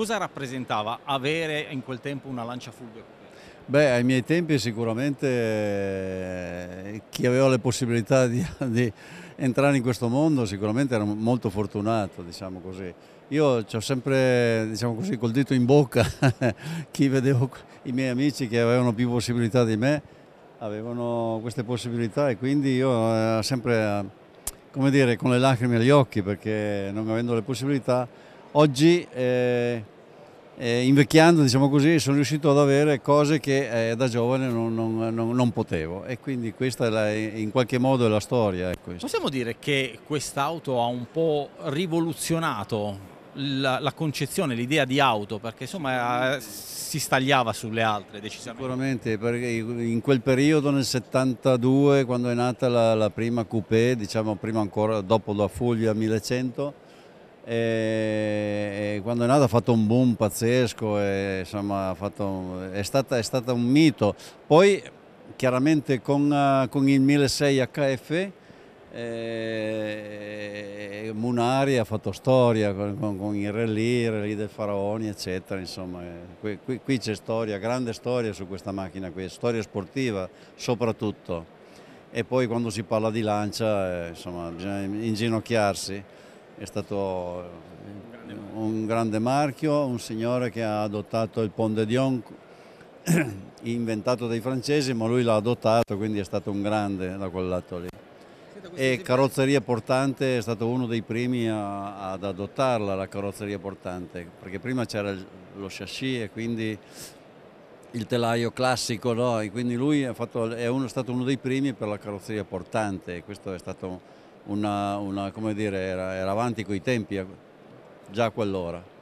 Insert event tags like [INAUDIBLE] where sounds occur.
cosa rappresentava avere in quel tempo una lancia fulgo? Beh, ai miei tempi sicuramente eh, chi aveva le possibilità di, [LAUGHS] di, entrare in questo mondo sicuramente era molto fortunato, diciamo così. Io ho sempre, diciamo così, col dito in bocca [LAUGHS] chi vedevo i miei amici che avevano più possibilità di me, avevano queste possibilità e quindi io ero eh, sempre, eh, come dire, con le lacrime agli occhi perché non avendo le possibilità oggi eh, eh, invecchiando diciamo così sono riuscito ad avere cose che eh, da giovane non, non, non, non, potevo e quindi questa la, in qualche modo è la storia. Eh, Possiamo dire che quest'auto ha un po' rivoluzionato la, la, concezione, l'idea di auto, perché insomma eh, si stagliava sulle altre decisamente. Sicuramente, perché in quel periodo nel 72, quando è nata la, la prima coupé, diciamo prima ancora dopo la Fuglia 1100, e quando è nato ha fatto un boom pazzesco, e, insomma, fatto, è, stata, è stata un mito. Poi chiaramente con, con il 1600 HF eh, Munari ha fatto storia con, con, con il re il re del Faraoni, eccetera. Insomma, eh, qui, qui, qui c'è storia, grande storia su questa macchina qui, storia sportiva soprattutto. E poi quando si parla di lancia, eh, insomma, bisogna inginocchiarsi è stato un grande marchio, un signore che ha adottato il Pont de Dion [CLEARS THROAT] inventato dai francesi ma lui l'ha adottato quindi è stato un grande da quel lato lì e carrozzeria portante è stato uno dei primi a, ad adottarla la carrozzeria portante perché prima c'era lo chassis e quindi il telaio classico no? e quindi lui è, fatto, è, uno, è stato uno dei primi per la carrozzeria portante questo è stato una, una, come dire, era, era avanti coi tempi eh, già a quell'ora.